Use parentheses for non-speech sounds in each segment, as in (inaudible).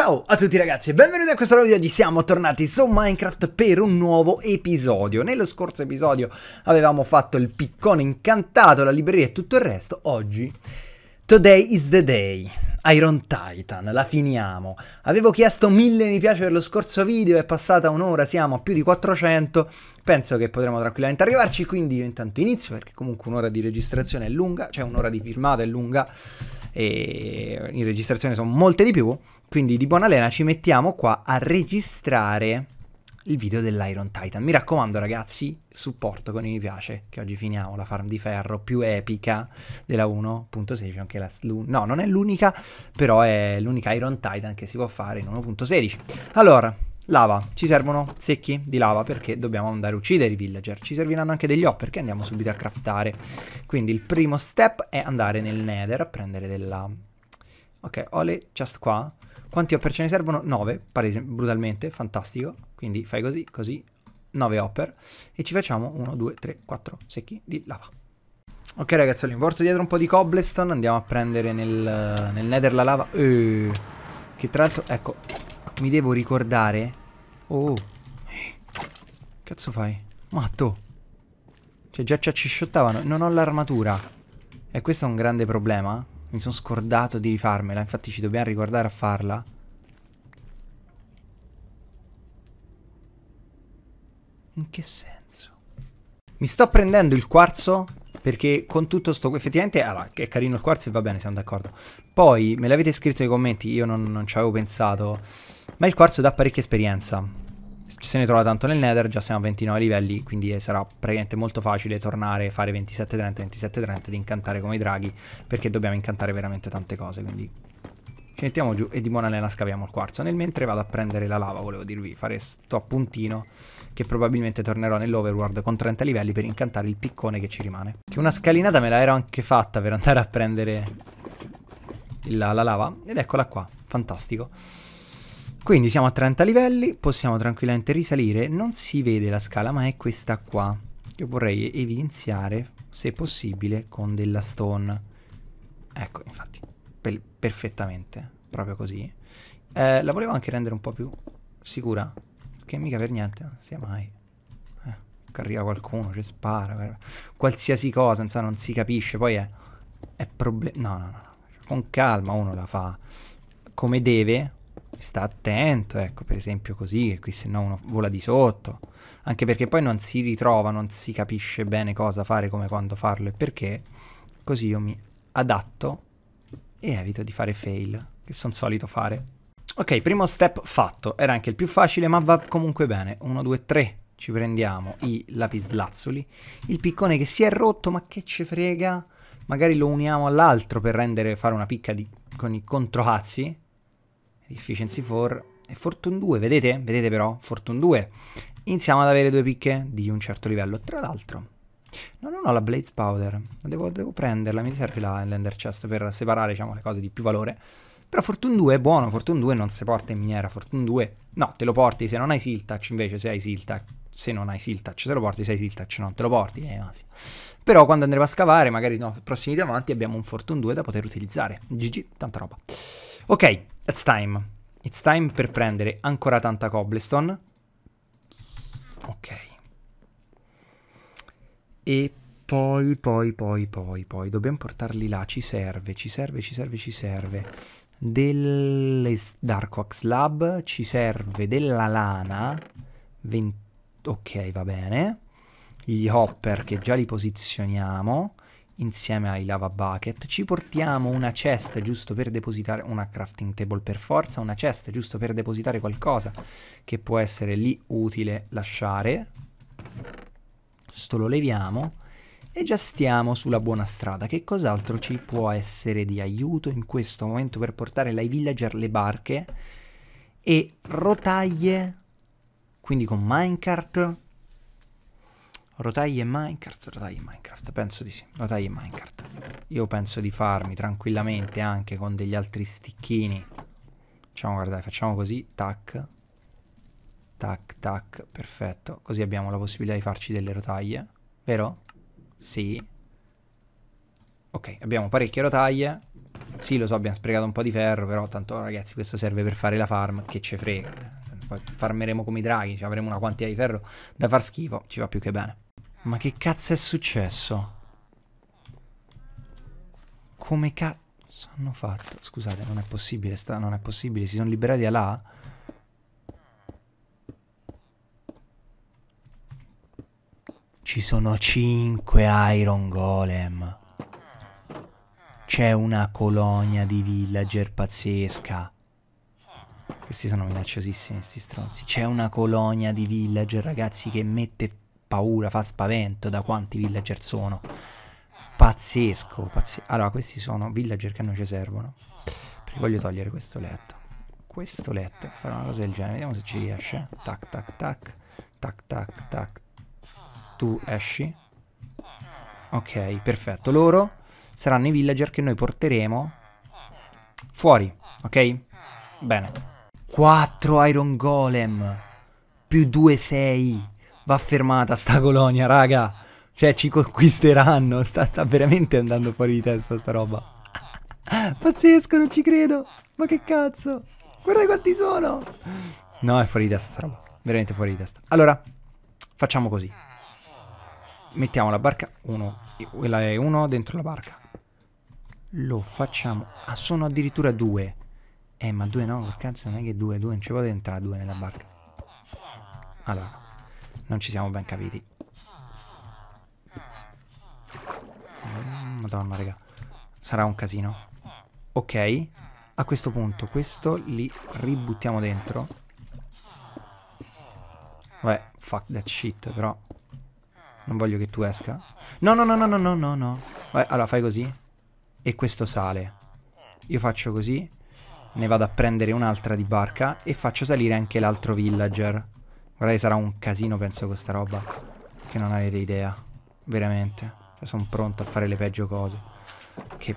Ciao a tutti ragazzi e benvenuti a questo nuovo video oggi, siamo tornati su Minecraft per un nuovo episodio. Nello scorso episodio avevamo fatto il piccone incantato, la libreria e tutto il resto, oggi... Today is the day, Iron Titan, la finiamo. Avevo chiesto mille mi piace per lo scorso video, è passata un'ora, siamo a più di 400, penso che potremo tranquillamente arrivarci, quindi io intanto inizio perché comunque un'ora di registrazione è lunga, cioè un'ora di filmato è lunga e in registrazione sono molte di più. Quindi di buona lena ci mettiamo qua a registrare il video dell'Iron Titan. Mi raccomando ragazzi, supporto con i mi piace, che oggi finiamo la farm di ferro più epica della 1.16, anche la... no, non è l'unica, però è l'unica Iron Titan che si può fare in 1.16. Allora, lava, ci servono secchi di lava perché dobbiamo andare a uccidere i villager, ci serviranno anche degli op perché andiamo subito a craftare. Quindi il primo step è andare nel nether a prendere della... Ok, ho le chest qua, quanti hopper ce ne servono? 9, parese, brutalmente, fantastico. Quindi fai così, così, 9 hopper. E ci facciamo 1, 2, 3, 4 secchi di lava. Ok ragazzi, ho rimborso dietro un po' di cobblestone, andiamo a prendere nel, nel nether la lava. Eh, che tra l'altro, ecco, mi devo ricordare. Oh, eh, cazzo fai? Matto. Cioè già ci accisciottavano, non ho l'armatura. E eh, questo è un grande problema. Mi sono scordato di rifarmela, infatti ci dobbiamo ricordare a farla. In che senso? Mi sto prendendo il quarzo perché con tutto sto... Effettivamente, allora, è carino il quarzo e va bene, siamo d'accordo. Poi, me l'avete scritto nei commenti, io non, non ci avevo pensato, ma il quarzo dà parecchia esperienza se ne trova tanto nel Nether, già siamo a 29 livelli, quindi sarà praticamente molto facile tornare a fare 27-30, 27-30 di incantare come i draghi, perché dobbiamo incantare veramente tante cose, quindi ci mettiamo giù e di buona lena scaviamo il quarzo. Nel mentre vado a prendere la lava, volevo dirvi, fare sto appuntino che probabilmente tornerò nell'overworld con 30 livelli per incantare il piccone che ci rimane. Che una scalinata me l'ero anche fatta per andare a prendere la, la lava, ed eccola qua, fantastico. Quindi siamo a 30 livelli, possiamo tranquillamente risalire, non si vede la scala ma è questa qua. Io vorrei evidenziare, se possibile, con della stone. Ecco, infatti, per perfettamente, proprio così. Eh, la volevo anche rendere un po' più sicura, perché mica per niente, non sia mai eh, arriva qualcuno, ci spara, qualsiasi cosa, insomma, non si capisce. Poi è, è problema. No, no, no, con calma uno la fa come deve, sta attento, ecco, per esempio così, che qui se no uno vola di sotto, anche perché poi non si ritrova, non si capisce bene cosa fare, come quando farlo e perché, così io mi adatto e evito di fare fail, che sono solito fare. Ok, primo step fatto, era anche il più facile, ma va comunque bene, 1, 2, 3, ci prendiamo i lapislazzuli, il piccone che si è rotto, ma che ci frega, magari lo uniamo all'altro per rendere, fare una picca di, con i controcazzi, Efficiency 4 e Fortune 2, vedete? Vedete però? Fortune 2. Iniziamo ad avere due picche di un certo livello. Tra l'altro, non ho la Blades Powder, devo, devo prenderla, mi serve la Lender Chest per separare diciamo, le cose di più valore. Però Fortune 2 è buono, Fortune 2 non si porta in miniera, Fortune 2 no, te lo porti se non hai Seal Touch, invece se hai Seal Touch, se non hai Seal Touch te lo porti, se hai Seal Touch non te lo porti, eh, anzi. Però quando andremo a scavare, magari no, prossimi diamanti abbiamo un Fortune 2 da poter utilizzare. GG, tanta roba. Ok, it's time. It's time per prendere ancora tanta cobblestone. Ok. E poi, poi, poi, poi, poi, dobbiamo portarli là. Ci serve, ci serve, ci serve, ci serve. Del Ox Lab, ci serve della lana. 20... Ok, va bene. Gli hopper che già li posizioniamo insieme ai lava bucket, ci portiamo una chest giusto per depositare una crafting table per forza, una chest giusto per depositare qualcosa che può essere lì utile lasciare. Sto lo leviamo e già stiamo sulla buona strada. Che cos'altro ci può essere di aiuto in questo momento per portare ai villager le barche e rotaie, quindi con minecart Rotaie Minecraft, rotaie Minecraft, penso di sì, rotaie Minecraft. Io penso di farmi tranquillamente anche con degli altri sticchini. Facciamo, guardare, facciamo così, tac, tac, tac, perfetto. Così abbiamo la possibilità di farci delle rotaie, vero? Sì. Ok, abbiamo parecchie rotaie. Sì, lo so, abbiamo sprecato un po' di ferro, però tanto ragazzi questo serve per fare la farm, che ce frega. Poi farmeremo come i draghi, cioè avremo una quantità di ferro da far schifo, ci va più che bene. Ma che cazzo è successo? Come cazzo hanno fatto? Scusate, non è possibile, sta, non è possibile. Si sono liberati da là? Ci sono 5 Iron Golem. C'è una colonia di villager pazzesca. Questi sono minacciosissimi, questi stronzi. C'è una colonia di villager, ragazzi, che mette paura, fa spavento da quanti villager sono. Pazzesco, pazzesco. Allora, questi sono villager che non ci servono. Perché voglio togliere questo letto. Questo letto e fare una cosa del genere. Vediamo se ci riesce. Tac, tac, tac. Tac, tac, tac. Tu esci. Ok, perfetto. Loro saranno i villager che noi porteremo fuori, ok? Bene. 4 Iron Golem più 2 6 va fermata sta colonia, raga. Cioè, ci conquisteranno. Sta, sta veramente andando fuori di testa sta roba. Pazzesco, non ci credo. Ma che cazzo? Guarda quanti sono. No, è fuori di testa sta roba. Veramente fuori di testa. Allora, facciamo così. Mettiamo la barca Uno. Quella è uno dentro la barca. Lo facciamo. Ah, sono addirittura due. Eh, ma due no, cazzo, non è che due, due, non ci può entrare due nella barca. Allora, non ci siamo ben capiti. Mm, Madonna, raga. Sarà un casino. Ok. A questo punto, questo li ributtiamo dentro. Vabbè, fuck that shit, però. Non voglio che tu esca. No, no, no, no, no, no, no, Vabbè, allora fai così. E questo sale. Io faccio così. Ne vado a prendere un'altra di barca e faccio salire anche l'altro villager. Guarda sarà un casino, penso, con questa roba. Che non avete idea. Veramente. Cioè, sono pronto a fare le peggio cose. Che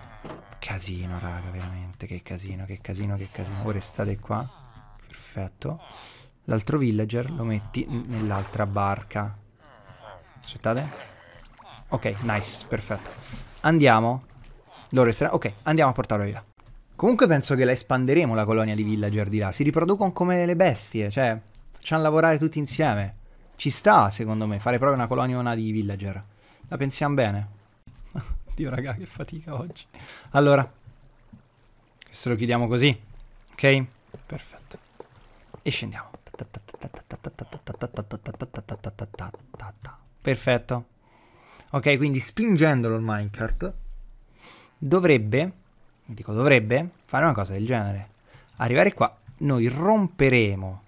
casino, raga, veramente. Che casino, che casino, che casino. Ora state qua. Perfetto. L'altro villager lo metti nell'altra barca. Aspettate. Ok, nice, perfetto. Andiamo. Lo resterà. Ok, andiamo a portarlo via. Comunque penso che la espanderemo la colonia di villager di là. Si riproducono come le bestie, cioè facciamo lavorare tutti insieme. Ci sta, secondo me, fare proprio una coloniona di villager. La pensiamo bene. (laughs) Dio raga, che fatica oggi. Allora, questo lo chiudiamo così. Ok? Perfetto. E scendiamo. Perfetto. Ok, quindi spingendolo il minecart dovrebbe, dico dovrebbe, fare una cosa del genere. Arrivare qua, noi romperemo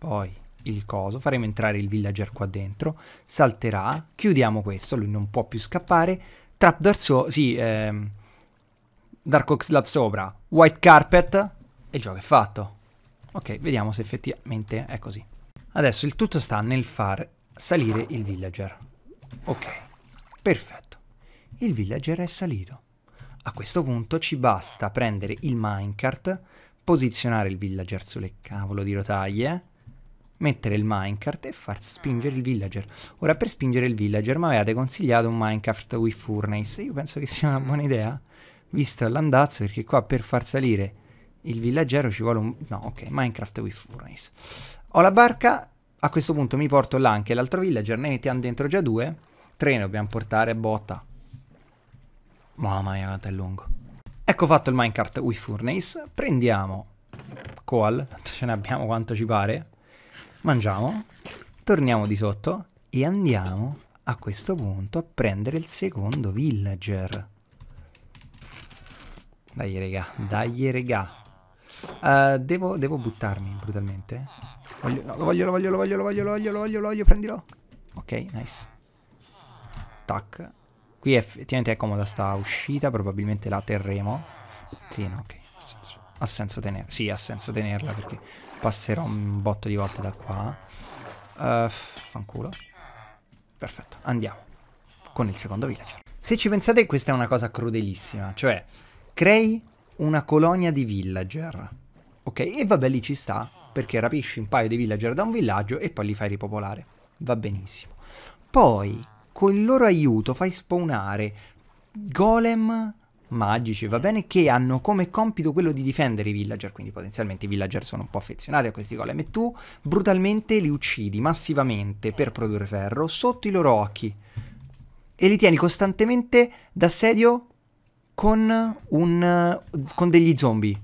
poi il coso, faremo entrare il villager qua dentro, salterà, chiudiamo questo, lui non può più scappare, trapdoor so- sì, ehm, Dark Ox Lab sopra, white carpet e il gioco è fatto. Ok, vediamo se effettivamente è così. Adesso il tutto sta nel far salire il villager. Ok, perfetto. Il villager è salito. A questo punto ci basta prendere il minecart, posizionare il villager sulle cavolo di rotaie mettere il minecart e far spingere il villager. Ora per spingere il villager mi avete consigliato un minecart with furnace, io penso che sia una buona idea, visto l'andazzo, perché qua per far salire il villaggero ci vuole un... no ok, minecraft with furnace. Ho la barca, a questo punto mi porto là anche l'altro villager, ne mettiamo dentro già due, tre ne dobbiamo portare, botta. Mamma mia quanto è lungo. Ecco fatto il minecart with furnace, prendiamo coal, tanto ce ne abbiamo quanto ci pare, mangiamo, torniamo di sotto e andiamo a questo punto a prendere il secondo villager. Dai regà, dai regà. Uh, devo, devo, buttarmi brutalmente. Voglio, no, lo voglio, lo voglio, lo voglio, lo voglio, lo voglio, lo voglio, lo voglio, prendilo. Ok, nice. Tac. Qui effettivamente è comoda sta uscita, probabilmente la terremo. Sì, no, ok. Ha senso, tenerla. Sì, ha senso tenerla perché Passerò un botto di volte da qua. Uh, fanculo. Perfetto, andiamo. Con il secondo villager. Se ci pensate questa è una cosa crudelissima. Cioè, crei una colonia di villager. Ok, e vabbè lì ci sta. Perché rapisci un paio di villager da un villaggio e poi li fai ripopolare. Va benissimo. Poi, con il loro aiuto, fai spawnare golem magici, va bene, che hanno come compito quello di difendere i villager, quindi potenzialmente i villager sono un po' affezionati a questi golem, e tu brutalmente li uccidi massivamente per produrre ferro sotto i loro occhi e li tieni costantemente d'assedio con, un, con degli zombie.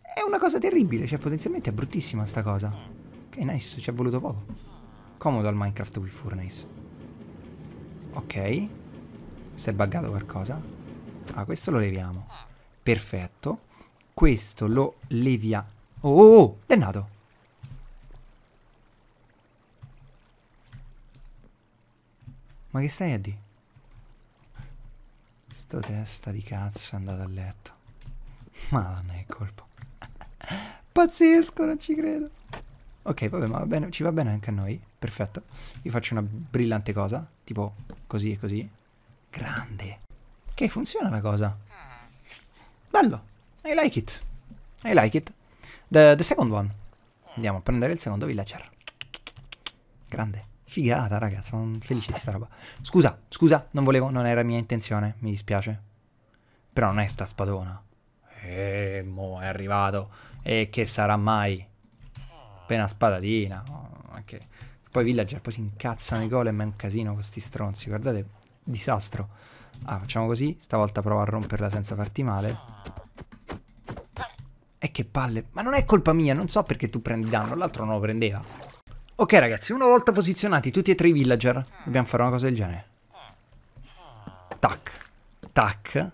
È una cosa terribile, cioè potenzialmente è bruttissima sta cosa. Ok, nice, ci è voluto poco. Comodo al Minecraft with Furnace. Ok. Si è buggato qualcosa. Ah, questo lo leviamo. Perfetto. Questo lo levia... Oh, oh, oh, dennato. Ma che stai a di? Sto testa di cazzo è andato a letto. Madonna che colpo. Pazzesco, non ci credo. Ok, vabbè, ma va bene, ci va bene anche a noi. Perfetto. Io faccio una brillante cosa, tipo così e così. Grande. Che funziona la cosa. Bello. I like it. I like it. The, the second one. Andiamo a prendere il secondo villager. Grande. Figata, raga. Sono felice di sta roba. Scusa, scusa. Non volevo, non era mia intenzione. Mi dispiace. Però non è sta spadona. E eh, mo è arrivato. E che sarà mai? Appena spadatina. Oh, Poi i villager poi si incazzano i golem. È un casino con sti stronzi. Guardate. Disastro. Ah, facciamo così. Stavolta provo a romperla senza farti male. E eh, che palle. Ma non è colpa mia, non so perché tu prendi danno, l'altro non lo prendeva. Ok ragazzi, una volta posizionati tutti e tre i villager, dobbiamo fare una cosa del genere. Tac. Tac.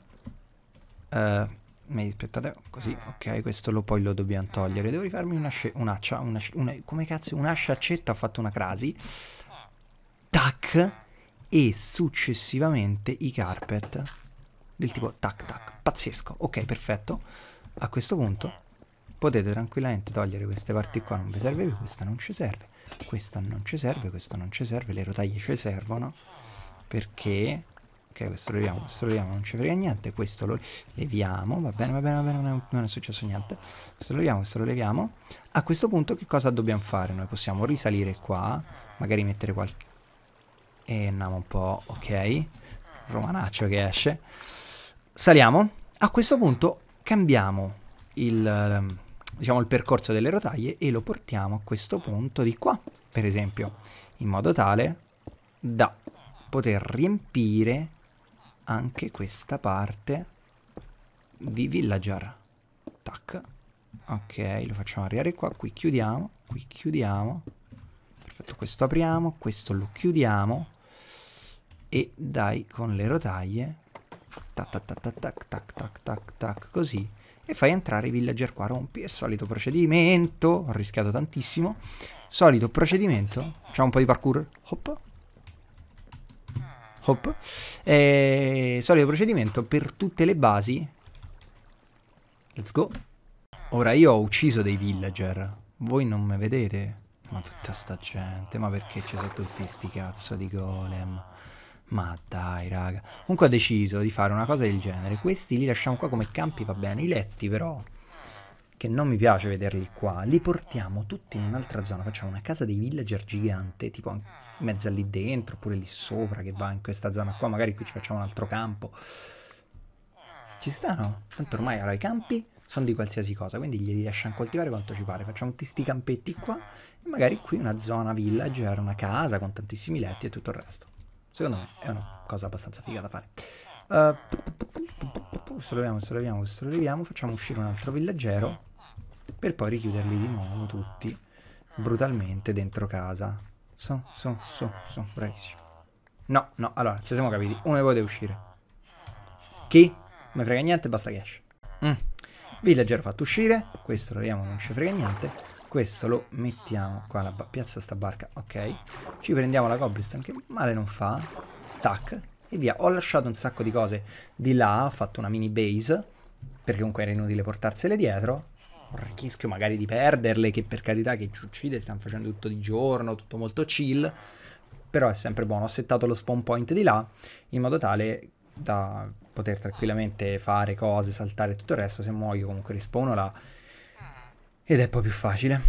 Uh, aspettate, così, ok, questo lo, poi lo dobbiamo togliere. Devo rifarmi un'ascia, un'ascia, una, una, come cazzo, un'ascia accetta, ho fatto una crasi. Tac e successivamente i carpet del tipo tac tac. Pazzesco. Ok, perfetto. A questo punto potete tranquillamente togliere queste parti qua, non vi serve più, questa non ci serve, questa non ci serve, questa non ci serve, le rotaie ci servono perché ok questo lo leviamo, questo lo leviamo, non ci frega niente, questo lo leviamo, va bene, va bene, va bene, non è, successo niente, questo lo leviamo, questo lo leviamo, a questo punto che cosa dobbiamo fare? Noi possiamo risalire qua, magari mettere qualche e andiamo un po', ok, romanaccio che esce. Saliamo, a questo punto cambiamo il, ehm, diciamo, il percorso delle rotaie e lo portiamo a questo punto di qua, per esempio, in modo tale da poter riempire anche questa parte di villager. Tac. Ok, lo facciamo arrivare qua, qui chiudiamo, qui chiudiamo. Perfetto, questo apriamo, questo lo chiudiamo e dai con le rotaie tac tac tac tac tac tac tac tac così e fai entrare i villager qua rompi è solito procedimento ho rischiato tantissimo solito procedimento facciamo un po' di parkour hop hop e, eh, solito procedimento per tutte le basi let's go ora io ho ucciso dei villager voi non mi vedete ma tutta sta gente ma perché ci sono tutti sti cazzo di golem ma dai, raga. Comunque ho deciso di fare una cosa del genere. Questi li lasciamo qua come campi, va bene. I letti, però, che non mi piace vederli qua, li portiamo tutti in un'altra zona. Facciamo una casa dei villager gigante, tipo in mezzo lì dentro, oppure lì sopra, che va in questa zona qua. Magari qui ci facciamo un altro campo. Ci stanno? Tanto ormai, allora, i campi sono di qualsiasi cosa, quindi glieli lasciamo coltivare quanto ci pare. Facciamo tutti questi campetti qua e magari qui una zona villager, una casa con tantissimi letti e tutto il resto. Secondo me è una cosa abbastanza figa da fare. Uh, eh, solleviamo, solleviamo, solleviamo, facciamo uscire un altro villaggero per poi richiuderli di nuovo tutti brutalmente dentro casa. Su, su, su, su, bravissimo. No, no, allora, se siamo capiti, uno di voi deve uscire. Chi? Non mi frega niente, basta che esce. Mm. Villager fatto uscire, questo lo vediamo, non ci frega niente. Questo lo mettiamo qua, la piazza sta barca, ok. Ci prendiamo la cobblestone che male non fa. Tac. E via. Ho lasciato un sacco di cose di là, ho fatto una mini base, perché comunque era inutile portarsele dietro. Un rischio magari di perderle, che per carità che ci uccide, stiamo facendo tutto di giorno, tutto molto chill. Però è sempre buono. Ho settato lo spawn point di là, in modo tale da poter tranquillamente fare cose, saltare e tutto il resto. Se muoio comunque rispawno là ed è poi più facile.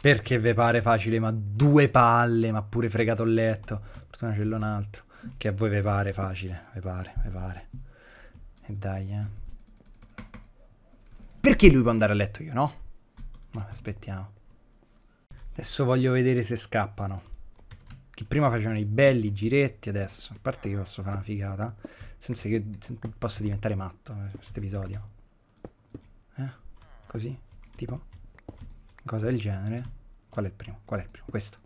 Perché ve pare facile? Ma due palle, ma pure fregato il letto. Forse c'è un altro. Che a voi ve pare facile, ve pare, ve pare. E dai, eh. Perché lui può andare a letto, io no? Ma aspettiamo. Adesso voglio vedere se scappano. Che prima facevano i belli giretti, adesso. A parte che posso fare una figata. Senza che io possa diventare matto per eh, questo episodio. Eh? Così? Tipo? cosa del genere. Qual è il primo? Qual è il primo? Questo.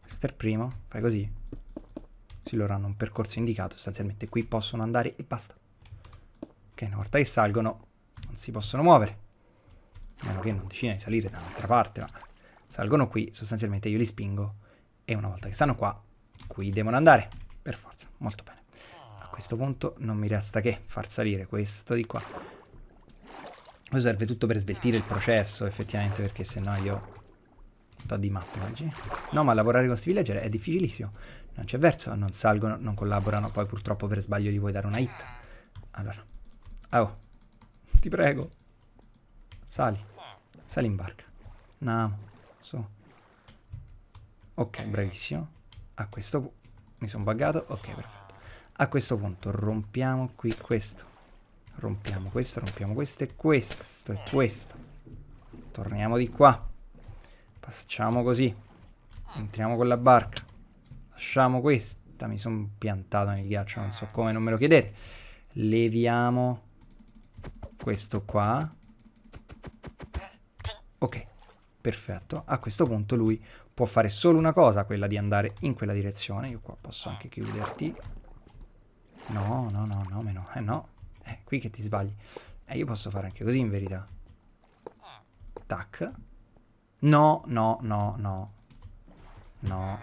Questo è il primo, fai così. si loro hanno un percorso indicato, sostanzialmente qui possono andare e basta. Ok, una volta che salgono non si possono muovere. A meno che non decida di salire da un'altra parte, ma salgono qui, sostanzialmente io li spingo e una volta che stanno qua, qui devono andare, per forza, molto bene. A questo punto non mi resta che far salire questo di qua poi serve tutto per sveltire il processo, effettivamente, perché sennò io... Sto di matto oggi. No, ma lavorare con questi villager è difficilissimo. Non c'è verso, non salgono, non collaborano, poi purtroppo per sbaglio gli vuoi dare una hit. Allora. Oh. Ti prego. Sali. Sali in barca. Andiamo. Su. Ok, bravissimo. A questo punto... Mi sono buggato. Ok, perfetto. A questo punto rompiamo qui questo. Rompiamo questo, rompiamo questo e questo e questo. Torniamo di qua. Facciamo così. Entriamo con la barca. Lasciamo questa. Mi sono piantato nel ghiaccio, non so come, non me lo chiedete. Leviamo questo qua. Ok, perfetto. A questo punto lui può fare solo una cosa, quella di andare in quella direzione. Io qua posso anche chiuderti. No, no, no, no, meno. Eh no. Eh, qui che ti sbagli. Eh, io posso fare anche così in verità. Tac. No, no, no, no. No,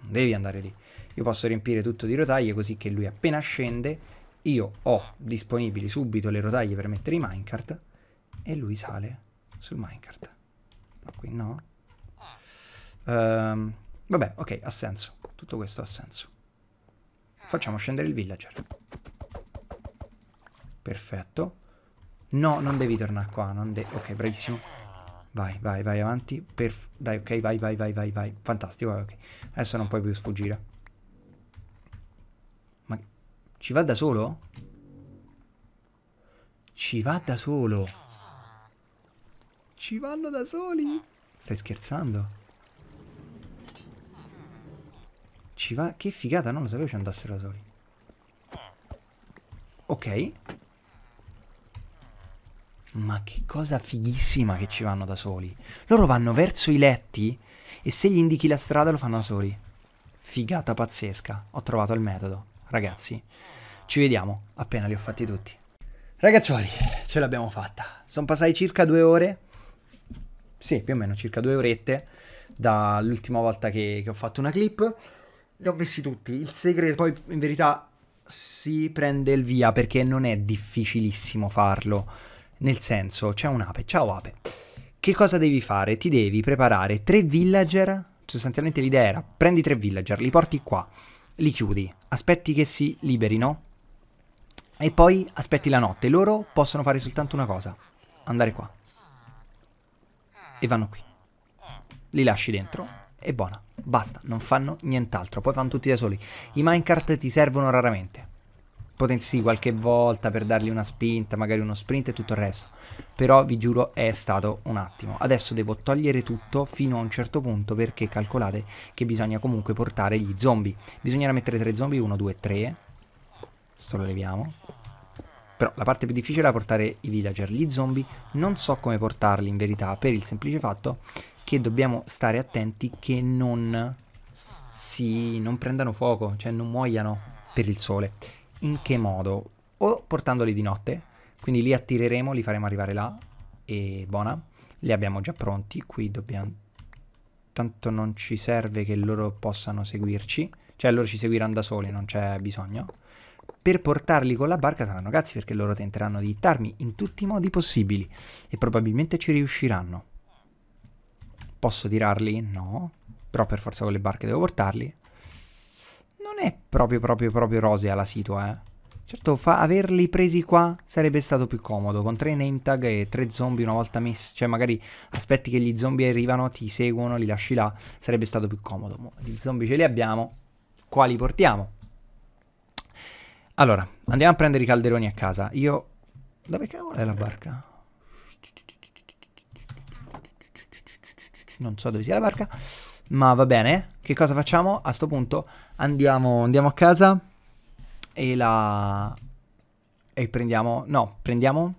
non devi andare lì. Io posso riempire tutto di rotaie così che lui appena scende io ho disponibili subito le rotaie per mettere i minecart e lui sale sul minecart. Ma qui no. Um, vabbè, ok, ha senso. Tutto questo ha senso. Facciamo scendere il villager. Perfetto. No, non devi tornare qua. ok, bravissimo. Vai, vai, vai avanti. Perf Dai, ok, vai, vai, vai, vai, vai. Fantastico, ok. Adesso non puoi più sfuggire. Ma ci va da solo? Ci va da solo. Ci vanno da soli. Stai scherzando? Ci va... Che figata, non lo sapevo ci andassero da soli. Ok. Ma che cosa fighissima che ci vanno da soli. Loro vanno verso i letti e se gli indichi la strada lo fanno da soli. Figata pazzesca. Ho trovato il metodo. Ragazzi, ci vediamo appena li ho fatti tutti. Ragazzuoli, ce l'abbiamo fatta. Sono passati circa due ore. Sì, più o meno circa due orette dall'ultima volta che, che ho fatto una clip. Li ho messi tutti. Il segreto, poi in verità si prende il via perché non è difficilissimo farlo nel senso, c'è un'ape, ciao ape. Che cosa devi fare? Ti devi preparare tre villager, sostanzialmente l'idea era, prendi tre villager, li porti qua, li chiudi, aspetti che si liberino e poi aspetti la notte. Loro possono fare soltanto una cosa, andare qua. E vanno qui. Li lasci dentro e buona. Basta, non fanno nient'altro, poi vanno tutti da soli. I minecart ti servono raramente potenzi qualche volta per dargli una spinta, magari uno sprint e tutto il resto. Però vi giuro è stato un attimo. Adesso devo togliere tutto fino a un certo punto perché calcolate che bisogna comunque portare gli zombie. Bisognerà mettere tre zombie, uno, due, tre. Sto lo leviamo. Però la parte più difficile era portare i villager. Gli zombie non so come portarli in verità per il semplice fatto che dobbiamo stare attenti che non si non prendano fuoco, cioè non muoiano per il sole in che modo? O portandoli di notte, quindi li attireremo, li faremo arrivare là e buona. Li abbiamo già pronti, qui dobbiamo... Tanto non ci serve che loro possano seguirci, cioè loro ci seguiranno da soli, non c'è bisogno. Per portarli con la barca saranno cazzi perché loro tenteranno di hittarmi in tutti i modi possibili e probabilmente ci riusciranno. Posso tirarli? No, però per forza con le barche devo portarli non è proprio proprio proprio rosea la situa, eh. Certo, fa averli presi qua sarebbe stato più comodo, con tre name tag e tre zombie una volta messi, cioè magari aspetti che gli zombie arrivano, ti seguono, li lasci là, sarebbe stato più comodo. Ma gli zombie ce li abbiamo, qua li portiamo. Allora, andiamo a prendere i calderoni a casa. Io... Dove cavolo è la barca? Non so dove sia la barca, ma va bene. Che cosa facciamo? A sto punto Andiamo, andiamo a casa e la... E prendiamo... No, prendiamo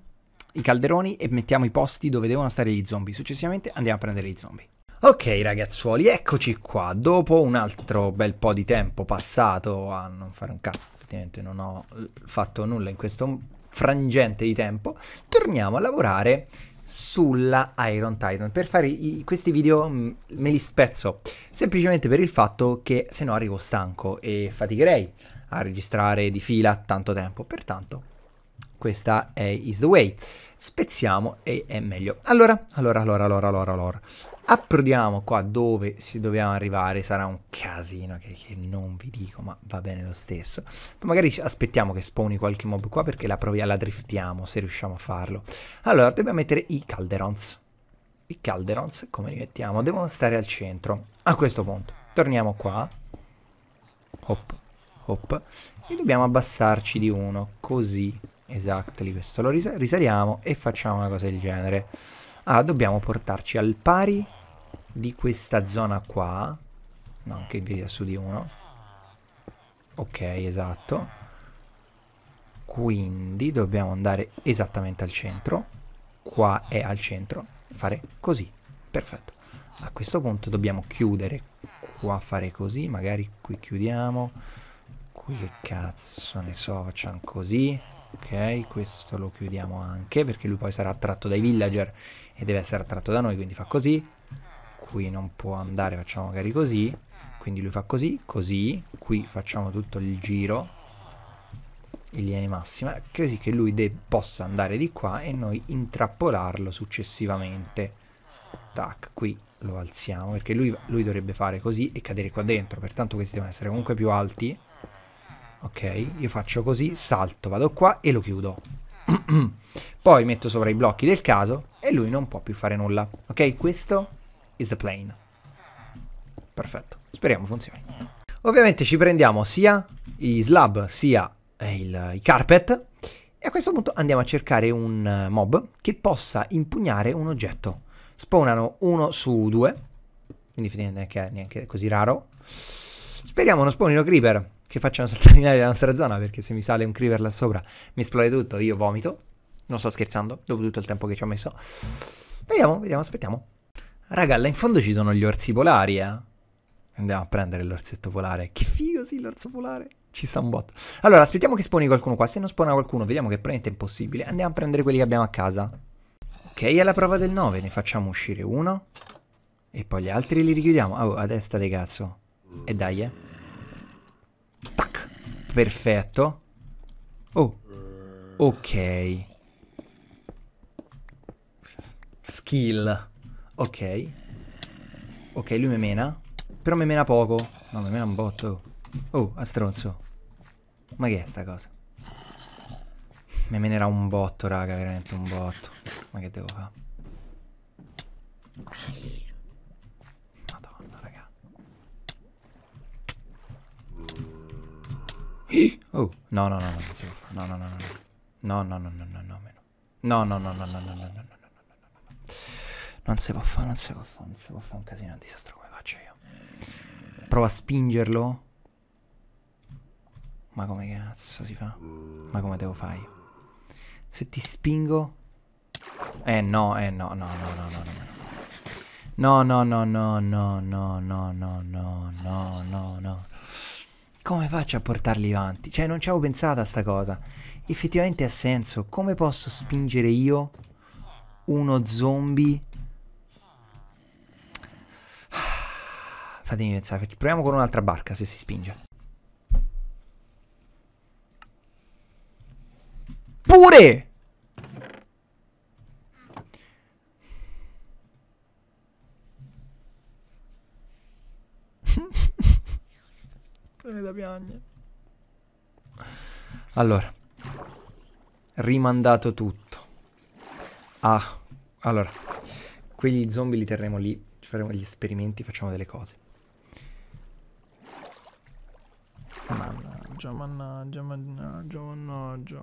i calderoni e mettiamo i posti dove devono stare gli zombie. Successivamente andiamo a prendere gli zombie. Ok ragazzuoli, eccoci qua, dopo un altro bel po' di tempo passato a non fare un cazzo, effettivamente non ho fatto nulla in questo frangente di tempo, torniamo a lavorare sulla Iron Titan per fare i, questi video mh, mm, me li spezzo semplicemente per il fatto che se no arrivo stanco e faticherei a registrare di fila tanto tempo pertanto questa è is the way spezziamo e è meglio allora allora allora allora allora allora approdiamo qua dove si dovevamo arrivare, sarà un casino che, che, non vi dico, ma va bene lo stesso. Magari aspettiamo che spawni qualche mob qua perché la proviamo, la driftiamo se riusciamo a farlo. Allora, dobbiamo mettere i calderons. I calderons, come li mettiamo? Devono stare al centro. A questo punto, torniamo qua. Hop, hop. E dobbiamo abbassarci di uno, così. Exactly, questo lo ris risaliamo e facciamo una cosa del genere. Ah, dobbiamo portarci al pari di questa zona qua. No, che vi su di uno. Ok, esatto. Quindi dobbiamo andare esattamente al centro. Qua è al centro. Fare così. Perfetto. A questo punto dobbiamo chiudere. Qua fare così. Magari qui chiudiamo. Qui che cazzo ne so. Facciamo così. Ok, questo lo chiudiamo anche perché lui poi sarà attratto dai villager e deve essere attratto da noi, quindi fa così qui non può andare, facciamo magari così. Quindi lui fa così, così, qui facciamo tutto il giro in linea di massima, così che lui possa andare di qua e noi intrappolarlo successivamente. Tac, qui lo alziamo, perché lui, lui dovrebbe fare così e cadere qua dentro, pertanto questi devono essere comunque più alti. Ok, io faccio così, salto, vado qua e lo chiudo. (clears throat) Poi metto sopra i blocchi del caso e lui non può più fare nulla. Ok, questo is the plane. Perfetto, speriamo funzioni. Ovviamente ci prendiamo sia i slab sia eh, il, i carpet e a questo punto andiamo a cercare un eh, mob che possa impugnare un oggetto. Spawnano uno su due, quindi neanche, neanche così raro. Speriamo non spawnino creeper che facciano saltare in aria la nostra zona perché se mi sale un creeper là sopra mi esplode tutto, io vomito. Non sto scherzando, dopo tutto il tempo che ci ho messo. Vediamo, vediamo, aspettiamo. Raga, là in fondo ci sono gli orsi polari, eh. Andiamo a prendere l'orsetto polare. Che figo, sì, l'orso polare. Ci sta un botto. Allora, aspettiamo che spawni qualcuno qua. Se non spawna qualcuno, vediamo che è praticamente impossibile. Andiamo a prendere quelli che abbiamo a casa. Ok, è la prova del 9. Ne facciamo uscire uno. E poi gli altri li richiudiamo. Oh, a testa di cazzo. E dai, eh. Tac. Perfetto. Oh. Ok. Skill. Ok. Ok, lui mi mena. Però mi mena poco. No, mi mena un botto. Oh, a stronzo. Ma che è sta cosa? Mi menerà un botto, raga, veramente un botto. Ma che devo fare? Madonna, raga. Oh, no, no, no, no, non si può fare. No, no, no, no. No, no, no, no, no, no, no. No, no, no, no, no, no, no, no, no. Non si può fare, non si può fare, non si può fare un casino, un disastro come faccio io. Prova a spingerlo. Ma come cazzo si fa? Ma come devo fare io? Se ti spingo... Eh no, eh no, no, no, no, no, no. No, no, no, no, no, no, no, no, no, no, no, no. Come faccio a portarli avanti? Cioè, non ci avevo pensato a sta cosa. Effettivamente ha senso. Come posso spingere io uno zombie Fatemi pensare, proviamo con un'altra barca se si spinge. Pure! da piangere. Allora, rimandato tutto. Ah, allora, quegli zombie li terremo lì, Ci faremo gli esperimenti, facciamo delle cose. Mannaggia, mannaggia, mannaggia, mannaggia.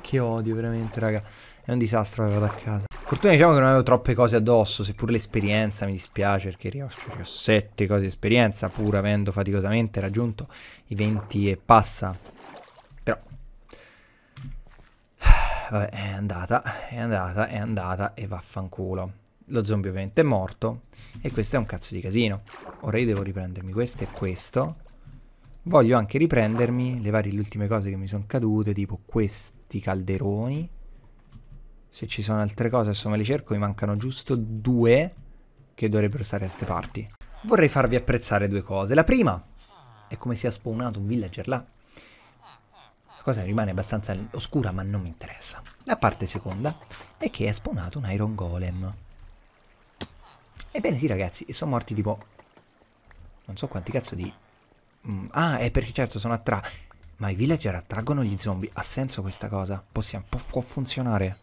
Che odio veramente, raga. È un disastro che vado a casa. Fortuna diciamo che non avevo troppe cose addosso, seppur l'esperienza mi dispiace perché ho 7 cose di esperienza pur avendo faticosamente raggiunto i 20 e passa. Però (sighs) vabbè, è andata, è andata, è andata e vaffanculo. Lo zombie ovviamente è morto e questo è un cazzo di casino. Ora io devo riprendermi questo e questo voglio anche riprendermi le varie le ultime cose che mi sono cadute, tipo questi calderoni. Se ci sono altre cose, adesso me le cerco, mi mancano giusto due che dovrebbero stare a queste parti. Vorrei farvi apprezzare due cose. La prima è come si è spawnato un villager là. La cosa rimane abbastanza oscura, ma non mi interessa. La parte seconda è che è spawnato un Iron Golem. Ebbene sì ragazzi, e sono morti tipo... Non so quanti cazzo di Mm, ah, è perché certo sono attra... Ma i villager attraggono gli zombie. Ha senso questa cosa? Possiamo, può, può funzionare.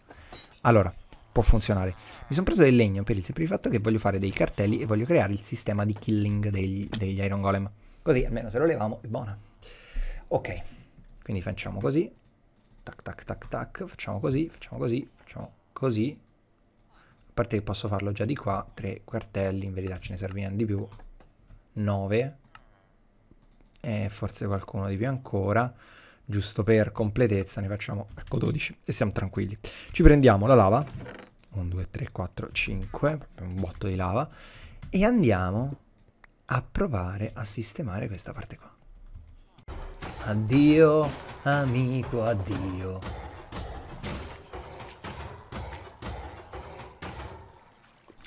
Allora, può funzionare. Mi sono preso del legno per il semplice fatto che voglio fare dei cartelli e voglio creare il sistema di killing degli, degli Iron Golem. Così almeno se lo leviamo è buona. Ok, quindi facciamo così. Tac, tac, tac, tac. Facciamo così, facciamo così, facciamo così. A parte che posso farlo già di qua. Tre cartelli, in verità ce ne serviranno di più. 9 e forse qualcuno di più ancora giusto per completezza ne facciamo ecco 12 e siamo tranquilli ci prendiamo la lava 1 2 3 4 5 un botto di lava e andiamo a provare a sistemare questa parte qua addio amico addio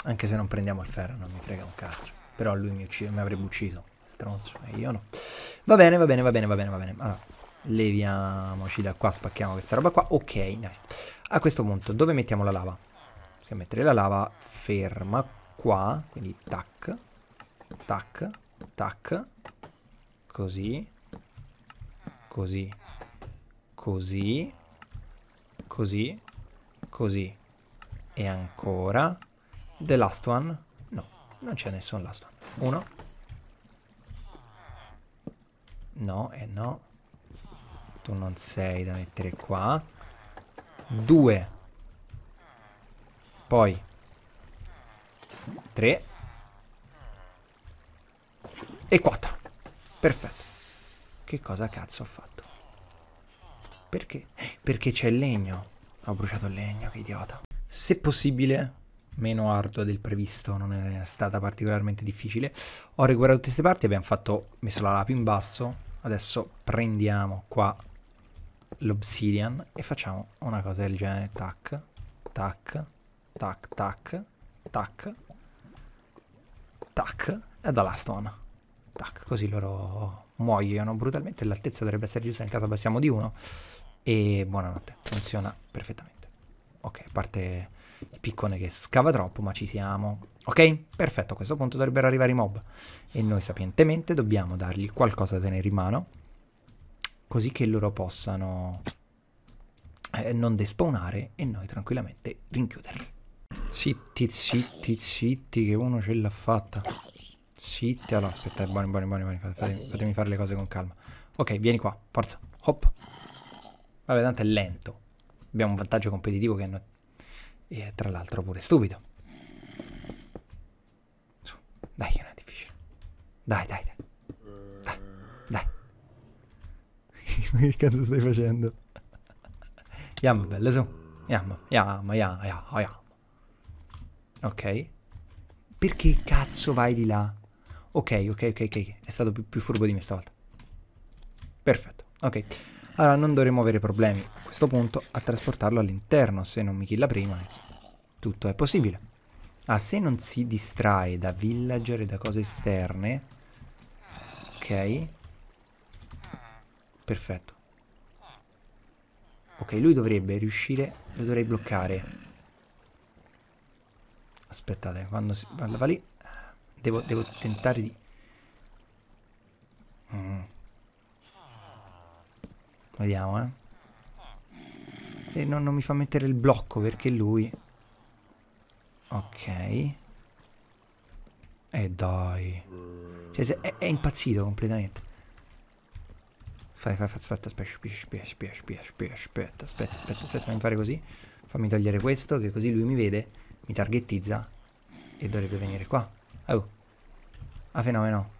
anche se non prendiamo il ferro non mi frega un cazzo però lui mi, mi avrebbe ucciso stronzo e io no Va bene, va bene, va bene, va bene, va bene. Allora, leviamoci da qua, spacchiamo questa roba qua. Ok, nice. A questo punto, dove mettiamo la lava? Possiamo mettere la lava ferma qua, quindi tac, tac, tac, così, così, così, così, così, e ancora, the last one, no, non c'è nessun last one, uno, No, eh no. Tu non sei da mettere qua. Due. Poi. Tre. E quattro. Perfetto. Che cosa cazzo ho fatto? Perché? Perché c'è il legno. Ho bruciato il legno, che idiota. Se possibile, meno arduo del previsto, non è stata particolarmente difficile. Ho riguardato tutte queste parti, abbiamo fatto, messo la lapa in basso, Adesso prendiamo qua l'obsidian e facciamo una cosa del genere. Tac, tac, tac, tac, tac, tac e dalla stone. Tac, così loro muoiono brutalmente. L'altezza dovrebbe essere giusta nel caso abbassiamo di uno. E buonanotte, funziona perfettamente. Ok, a parte il piccone che scava troppo, ma ci siamo. Ok? Perfetto, a questo punto dovrebbero arrivare i mob. E noi sapientemente dobbiamo dargli qualcosa da tenere in mano. Così che loro possano eh, non despawnare e noi tranquillamente rinchiuderli. Zitti, zitti, zitti, che uno ce l'ha fatta. Zitti, allora aspetta, eh, buoni, buoni, buoni, buoni. Fatemi, fatemi fare le cose con calma. Ok, vieni qua, forza, hop. Vabbè, tanto è lento. Abbiamo un vantaggio competitivo che è... E tra l'altro pure stupido. Dai, che non è difficile. Dai, dai, dai. Dai, dai. (laughs) che cazzo stai facendo? Andiamo, belle su. Yam, yam, yam, yam, Ok. Perché cazzo vai di là? Ok, ok, ok, ok. È stato più, più furbo di me stavolta. Perfetto, ok. Allora, non dovremo avere problemi a questo punto a trasportarlo all'interno se non mi killa prima. Tutto è possibile. Ah, se non si distrae da villager e da cose esterne... Ok. Perfetto. Ok, lui dovrebbe riuscire... Lo dovrei bloccare. Aspettate, quando si... va lì... Devo, devo tentare di... Mm. Vediamo, eh. E no, non mi fa mettere il blocco perché lui... Ok. E eh, dai. Cioè, è, è, impazzito completamente. Fai, fai, fai, aspetta, aspetta, aspetta, aspetta, aspetta, aspetta, aspetta, aspetta, aspetta, aspetta, fammi fare così. Fammi togliere questo, che così lui mi vede, mi targettizza e dovrebbe venire qua. Oh. Ah, fenomeno.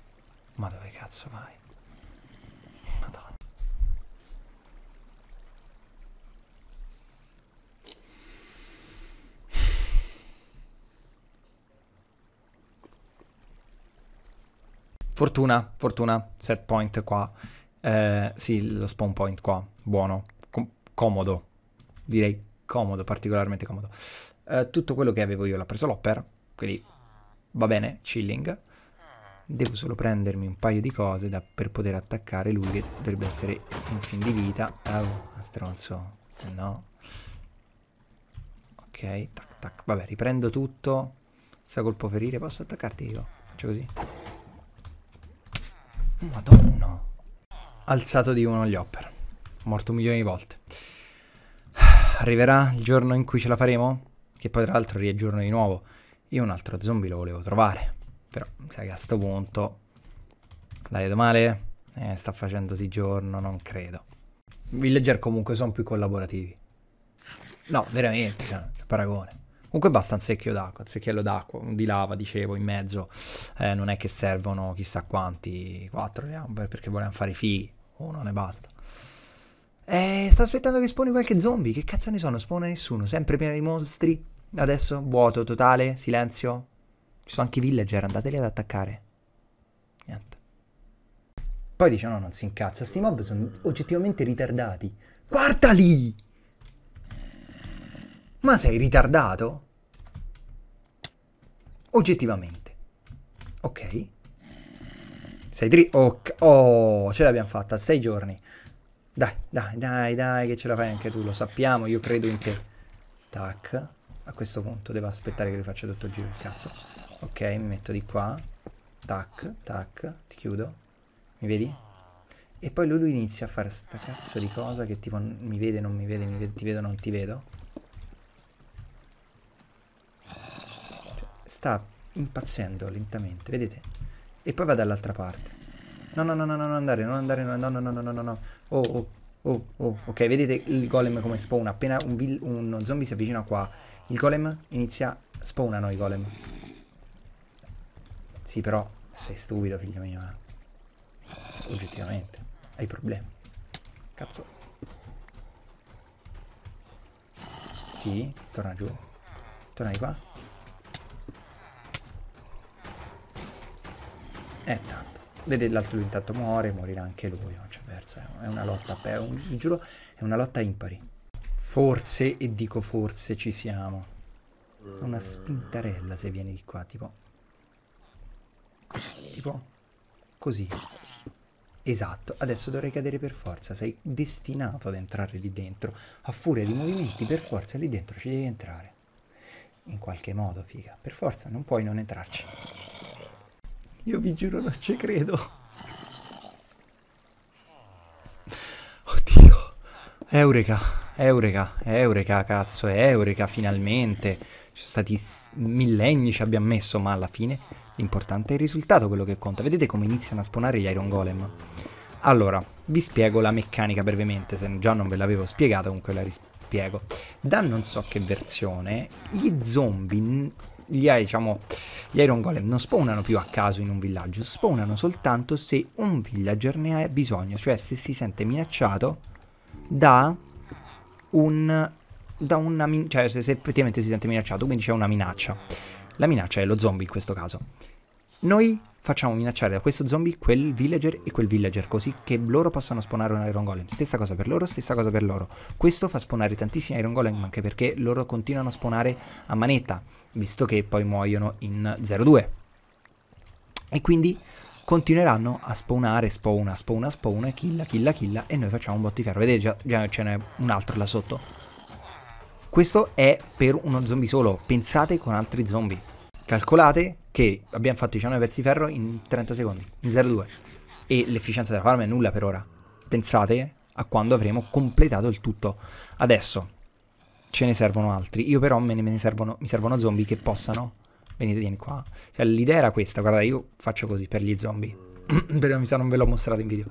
Ma dove cazzo vai? Fortuna, fortuna, set point qua. Eh, sì, lo spawn point qua, buono, Com- comodo, direi comodo, particolarmente comodo. Eh, tutto quello che avevo io l'ha preso l'hopper, quindi va bene, chilling. Devo solo prendermi un paio di cose da, per poter attaccare lui che dovrebbe essere in fin di vita. Oh, stronzo, no. Ok, tac tac, vabbè, riprendo tutto. Senza colpo ferire, posso attaccarti io? Faccio così. Madonna. Alzato di uno gli Hopper. Morto milioni di volte. Arriverà il giorno in cui ce la faremo? Che poi tra l'altro riaggiorno di nuovo. Io un altro zombie lo volevo trovare. Però sai che a sto punto... La detto male? Eh, sta facendosi giorno, non credo. I villager comunque sono più collaborativi. No, veramente, cioè, paragone. Comunque basta un secchio d'acqua, un secchiello d'acqua, di lava, dicevo, in mezzo. Eh, non è che servono chissà quanti, quattro, eh, perché volevano fare i fighi. Uno ne basta. Eh, sto aspettando che spawni qualche zombie. Che cazzo ne sono? Spawna nessuno. Sempre pieno di mostri. Adesso vuoto, totale, silenzio. Ci sono anche i villager, andateli ad attaccare. Niente. Poi dice no, non si incazza. Sti mob sono oggettivamente ritardati. Guardali! Ma sei ritardato? Oggettivamente. Ok. Sei dritto. Oh, oh, ce l'abbiamo fatta. Sei giorni. Dai, dai, dai, dai, che ce la fai anche tu. Lo sappiamo, io credo in te. Tac. A questo punto devo aspettare che le faccia tutto il giro il cazzo. Ok, mi metto di qua. Tac, tac, ti chiudo. Mi vedi? E poi lui, lui inizia a fare sta cazzo di cosa che tipo mi vede, non mi vede, mi vede, ti vedo, non ti vedo. sta impazzendo lentamente, vedete? E poi va dall'altra parte. No, no, no, no, non andare, non andare, no, no, no, no, no, no, no. Oh, oh, oh, oh. Ok, vedete il golem come spawna. Appena un uno zombie si avvicina qua, il golem inizia... Spawnano i golem. Sì, però sei stupido, figlio mio. Eh. Oggettivamente. Hai problemi. Cazzo. Sì, torna giù. Torna di qua. E tanto. Vedete l'altro intanto muore, morirà anche lui, non c'è verso. È una lotta, è un, vi giuro, è una lotta impari. Forse, e dico forse, ci siamo. Una spintarella se vieni di qua, tipo... Tipo... Così. Esatto, adesso dovrei cadere per forza, sei destinato ad entrare lì dentro. A furia di movimenti, per forza lì dentro ci devi entrare. In qualche modo, figa, per forza, non puoi non entrarci. Io vi giuro non ci credo. Oddio. Eureka, eureka, eureka, cazzo, eureka, finalmente. Ci sono stati millenni ci abbiamo messo, ma alla fine l'importante è il risultato, quello che conta. Vedete come iniziano a spawnare gli Iron Golem? Allora, vi spiego la meccanica brevemente, se già non ve l'avevo spiegata, comunque la rispiego. Da non so che versione, gli zombie gli AI, diciamo, gli Iron Golem non spawnano più a caso in un villaggio, spawnano soltanto se un villager ne ha bisogno, cioè se si sente minacciato da un... Da una min- cioè se, se effettivamente si sente minacciato, quindi c'è una minaccia. La minaccia è lo zombie in questo caso. Noi facciamo minacciare da questo zombie quel mm. villager e quel villager, così che loro possano spawnare un Iron Golem. Stessa cosa per loro, stessa cosa per loro. Questo fa spawnare tantissimi Iron Golem, anche perché loro continuano a spawnare a manetta, visto che poi muoiono in 0-2. E quindi continueranno a spawnare, spawna, spawna, spawna, killa, killa, killa, e noi facciamo un ferro Vedete, già, già ce n'è un altro là sotto. Questo è per uno zombie solo, pensate con altri zombie. Calcolate che abbiamo fatto 19 pezzi di ferro in 30 secondi, in 0-2. E l'efficienza della farm è nulla per ora. Pensate a quando avremo completato il tutto. Adesso ce ne servono altri. Io però me ne, me ne servono, mi servono zombie che possano... Venite, vieni qua. Cioè, l'idea era questa, guarda, io faccio così per gli zombie. (clears throat) Però mi sa non ve l'ho mostrato in video.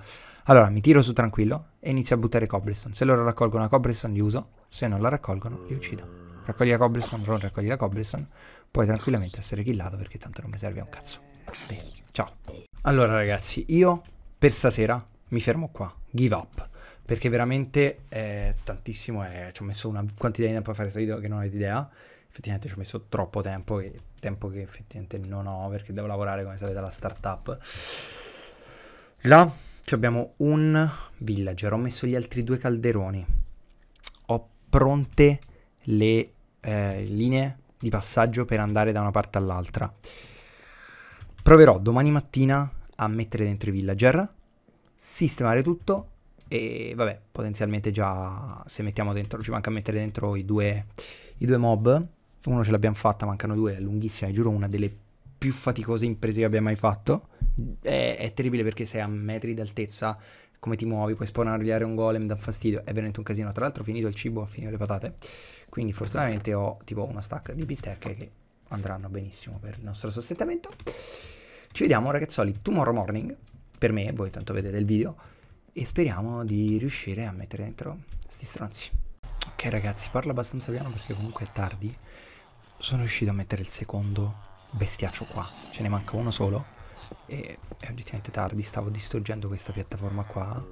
Allora, mi tiro su tranquillo e inizio a buttare cobblestone. Se loro raccolgono la cobblestone li uso, se non la raccolgono li uccido. Raccogli la cobblestone, non raccogli la cobblestone. Puoi tranquillamente essere killato perché tanto non mi serve un cazzo. Bene, ciao. Allora ragazzi, io per stasera mi fermo qua. Give up. Perché veramente è eh, tantissimo. È... Eh, ci ho messo una quantità di tempo a fare questo video che non avete idea. Effettivamente ci ho messo troppo tempo, che... tempo che effettivamente non ho perché devo lavorare come sapete alla startup. Là abbiamo un villager. Ho messo gli altri due calderoni. Ho pronte le eh, linee di passaggio per andare da una parte all'altra. Proverò domani mattina a mettere dentro i villager, sistemare tutto e vabbè, potenzialmente già se mettiamo dentro, ci manca mettere dentro i due, i due mob, uno ce l'abbiamo fatta, mancano due, è lunghissima, giuro una delle più faticose imprese che abbia mai fatto. È, è, terribile perché sei a metri d'altezza, come ti muovi, puoi spawnargliare un golem, da fastidio, è veramente un casino. Tra l'altro ho finito il cibo, ho finito le patate, quindi fortunatamente ho tipo una stack di bistecche che andranno benissimo per il nostro sostentamento. Ci vediamo ragazzoli tomorrow morning, per me, voi tanto vedete il video, e speriamo di riuscire a mettere dentro sti stronzi. Ok ragazzi, parlo abbastanza piano perché comunque è tardi. Sono riuscito a mettere il secondo bestiaccio qua, ce ne manca uno solo e è eh, oggettivamente tardi, stavo distruggendo questa piattaforma qua.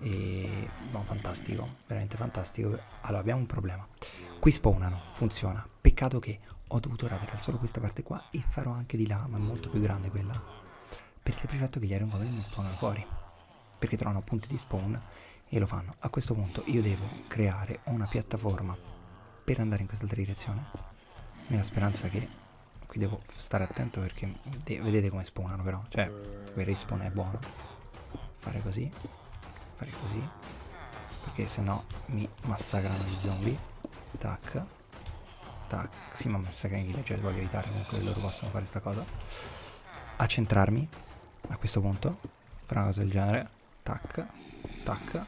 E... No, fantastico, veramente fantastico. Allora, abbiamo un problema. Qui spawnano, funziona. Peccato che ho dovuto radere solo questa parte qua e farò anche di là, ma è molto più grande quella. Per il semplice fatto che gli Iron Goblin non spawnano fuori. Perché trovano punti di spawn e lo fanno. A questo punto io devo creare una piattaforma per andare in quest'altra direzione. Nella speranza che qui devo stare attento perché vedete come spawnano però, cioè quel respawn è buono. Fare così, fare così, perché sennò mi massacrano gli zombie. Tac, tac, si sì ma massacrano i cioè voglio evitare comunque che loro possano fare sta cosa. a centrarmi a questo punto, fare una cosa del genere, tac, tac,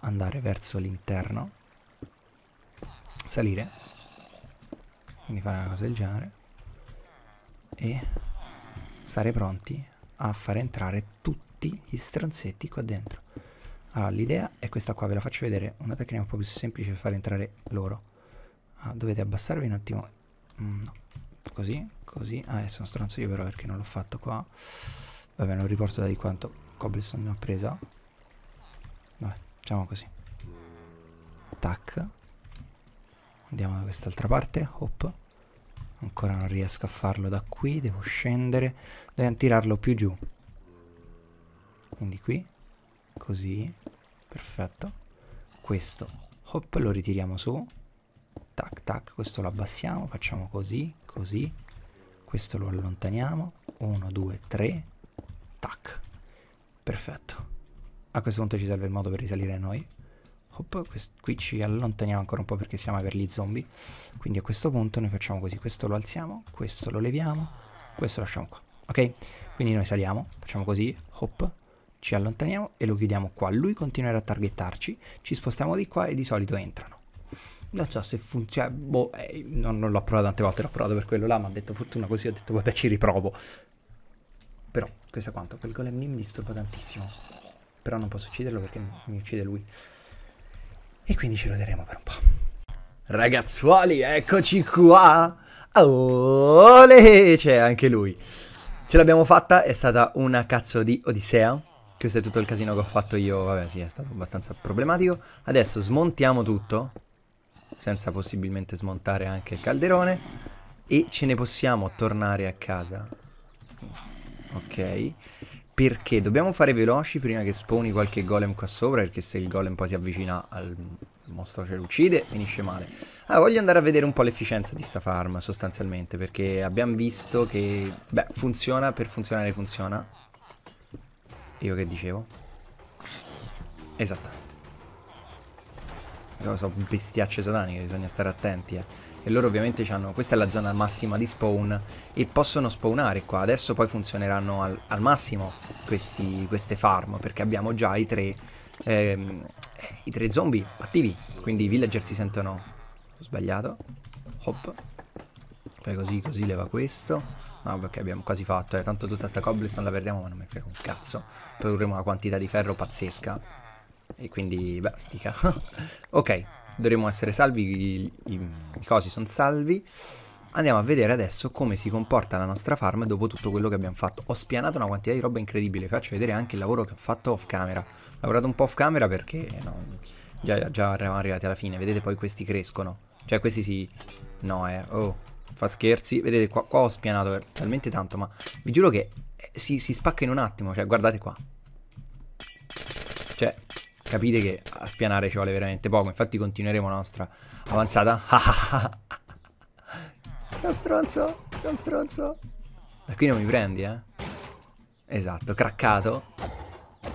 andare verso l'interno, salire, quindi fare una cosa del genere e stare pronti a far entrare tutti gli stronzetti qua dentro. Allora, l'idea è questa qua, ve la faccio vedere, una tecnica un po' più semplice per far entrare loro. Ah, dovete abbassarvi un attimo, mm, no. così, così, ah, adesso eh, sono stronzo io però perché non l'ho fatto qua. Vabbè, non riporto da di quanto cobblestone ne ho preso. Vabbè, facciamo così. Tac. Andiamo da quest'altra parte, hop. Ancora non riesco a farlo da qui, devo scendere. Dobbiamo tirarlo più giù. Quindi qui, così, perfetto. Questo, hop, lo ritiriamo su. Tac, tac, questo lo abbassiamo, facciamo così, così. Questo lo allontaniamo. 1, 2, 3, tac. Perfetto. A questo punto ci serve il modo per risalire noi. Hop, qui ci allontaniamo ancora un po' perché siamo per gli zombie. Quindi a questo punto noi facciamo così, questo lo alziamo, questo lo leviamo, questo lo lasciamo qua. Ok? Quindi noi saliamo, facciamo così, hop, ci allontaniamo e lo chiudiamo qua. Lui continuerà a targettarci, ci spostiamo di qua e di solito entrano. Non so se funziona, boh, eh, non, non l'ho provato tante volte, l'ho provato per quello là, ma ha detto fortuna così, ho detto vabbè ci riprovo. Però, questo è quanto, quel golem lì mi disturba tantissimo. Però non posso ucciderlo perché mi uccide lui. E quindi ci roderemo per un po'. Ragazzuoli, eccoci qua! Ole, c'è anche lui. Ce l'abbiamo fatta, è stata una cazzo di odissea. Questo è tutto il casino che ho fatto io, vabbè sì, è stato abbastanza problematico. Adesso smontiamo tutto, senza possibilmente smontare anche il calderone, e ce ne possiamo tornare a casa. Ok. Perché dobbiamo fare veloci prima che sponi qualche golem qua sopra, perché se il golem poi si avvicina al mostro ce lo uccide, finisce male. Ah, voglio andare a vedere un po' l'efficienza di sta farm, sostanzialmente, perché abbiamo visto che... Beh, funziona, per funzionare funziona. Io che dicevo? Esattamente. Sono bestiacce sataniche, bisogna stare attenti, eh e loro ovviamente hanno, questa è la zona massima di spawn e possono spawnare qua, adesso poi funzioneranno al, al massimo questi, queste farm perché abbiamo già i tre, ehm, i tre zombie attivi, quindi i villager si sentono, ho sbagliato, hop, poi così così leva questo, no perché abbiamo quasi fatto, eh. tanto tutta sta cobblestone la perdiamo ma non mi frega un cazzo, produrremo una quantità di ferro pazzesca e quindi beh stica, (laughs) ok dovremmo essere salvi, i, i, i cosi sono salvi. Andiamo a vedere adesso come si comporta la nostra farm dopo tutto quello che abbiamo fatto. Ho spianato una quantità di roba incredibile, faccio vedere anche il lavoro che ho fatto off camera. Ho lavorato un po' off camera perché eh, no, già, già eravamo arrivati alla fine, vedete poi questi crescono. Cioè questi si... No eh, oh, fa scherzi. Vedete qua, qua ho spianato talmente tanto, ma vi giuro che eh, si, si spacca in un attimo, cioè guardate qua. Cioè, capite che a spianare ci vuole veramente poco. Infatti continueremo la nostra avanzata. (laughs) Ciao stronzo, ciao stronzo. Da qui non mi prendi, eh. Esatto, craccato.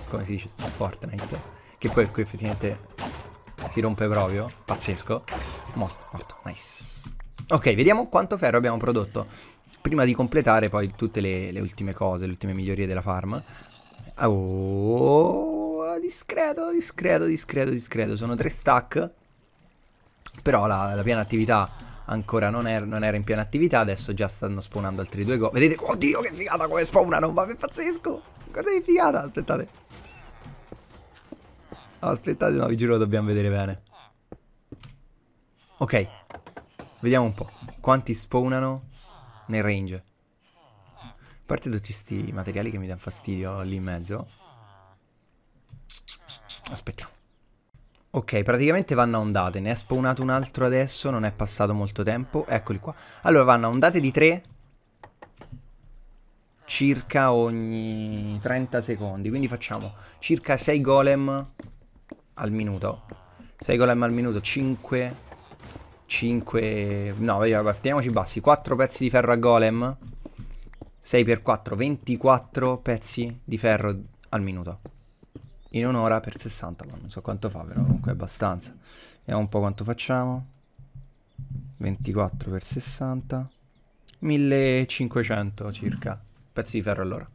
Come si dice su Fortnite. Che poi qui effettivamente si rompe proprio. Pazzesco. Morto, morto, nice. Ok, vediamo quanto ferro abbiamo prodotto. Prima di completare poi tutte le, le ultime cose, le ultime migliorie della farm. Oh Andiamo discreto, discreto, discreto, discreto. Sono tre stack. Però la, la piena attività ancora non, è, er-, non, era in piena attività. Adesso già stanno spawnando altri due go. Vedete? Oddio, che figata come spawnano. Ma è pazzesco. Guarda che figata. Aspettate. Ah, aspettate, no, vi giuro lo dobbiamo vedere bene. Ok. Vediamo un po'. Quanti spawnano nel range. A parte tutti questi materiali che mi danno fastidio lì in mezzo. Aspettiamo. Ok, praticamente vanno a ondate. Ne è spawnato un altro adesso, non è passato molto tempo. Eccoli qua. Allora, vanno a ondate di 3 circa ogni 30 secondi. Quindi facciamo circa 6 golem al minuto. 6 golem al minuto, 5... 5... No, partiamoci bassi. 4 pezzi di ferro a golem. 6 per 4, 24 pezzi di ferro al minuto in un'ora per 60, ma non so quanto fa, però comunque è abbastanza. Vediamo un po' quanto facciamo. 24 per 60. 1500 circa pezzi di ferro all'ora.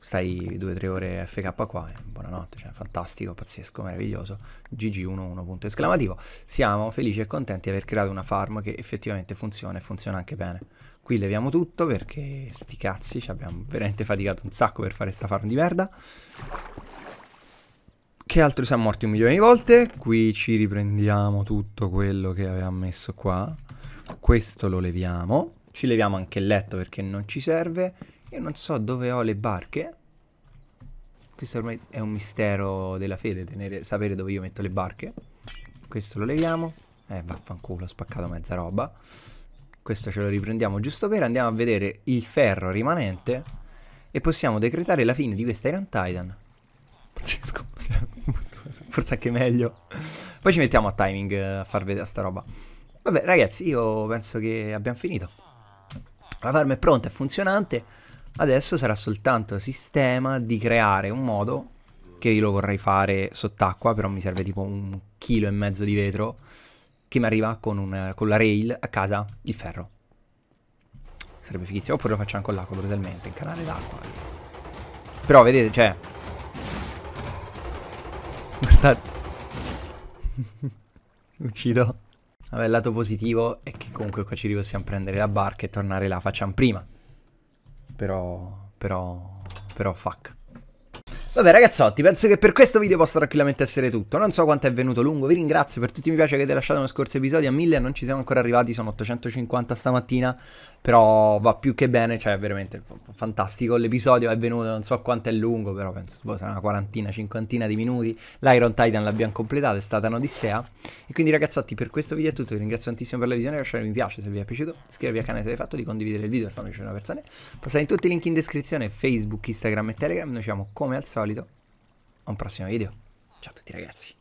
Stai 2-3 ore FK qua, eh. buonanotte, cioè fantastico, pazzesco, meraviglioso. GG11 punto esclamativo. Siamo felici e contenti di aver creato una farm che effettivamente funziona e funziona anche bene. Qui leviamo tutto perché sti cazzi, ci abbiamo veramente faticato un sacco per fare sta farm di merda. Che altro siamo morti un milione di volte? Qui ci riprendiamo tutto quello che avevamo messo qua. Questo lo leviamo. Ci leviamo anche il letto perché non ci serve. Io non so dove ho le barche. Questo ormai è un mistero della fede, tenere, sapere dove io metto le barche. Questo lo leviamo. Eh, vaffanculo, ho spaccato mezza roba. Questo ce lo riprendiamo giusto per. Andiamo a vedere il ferro rimanente. E possiamo decretare la fine di questa Iron Titan. Pazzesco. (laughs) Forse anche meglio. Poi ci mettiamo a timing eh, a far vedere sta roba. Vabbè, ragazzi, io penso che abbiamo finito. La farm è pronta, è funzionante. Adesso sarà soltanto sistema di creare un modo che io lo vorrei fare sott'acqua, però mi serve tipo un chilo e mezzo di vetro che mi arriva con, un, con la rail a casa di ferro. Sarebbe fighissimo, oppure lo facciamo con l'acqua brutalmente, in canale d'acqua. Però vedete, cioè, Guardate. (laughs) Uccido. Vabbè, il lato positivo è che comunque qua ci possiamo prendere la barca e tornare là. Facciamo prima. Però... Però... Però fuck. Vabbè ragazzotti, penso che per questo video possa tranquillamente essere tutto, non so quanto è venuto lungo, vi ringrazio per tutti i mi piace che avete lasciato nello scorso episodio, a 1000 non ci siamo ancora arrivati, sono 850 stamattina, però va più che bene, cioè veramente fantastico l'episodio, è venuto non so quanto è lungo, però penso boh, sarà una quarantina, cinquantina di minuti. L'Iron Titan l'abbiamo completata, è stata un'odissea. E quindi ragazzotti, per questo video è tutto, vi ringrazio tantissimo per la visione, lasciate un mi piace se vi è piaciuto, iscrivetevi al canale se l'avete fatto, di condividere il video per farmi piacere a persona, Passate in tutti i link in descrizione, Facebook, Instagram e Telegram, noi siamo come al solito a un prossimo video. Ciao a tutti ragazzi.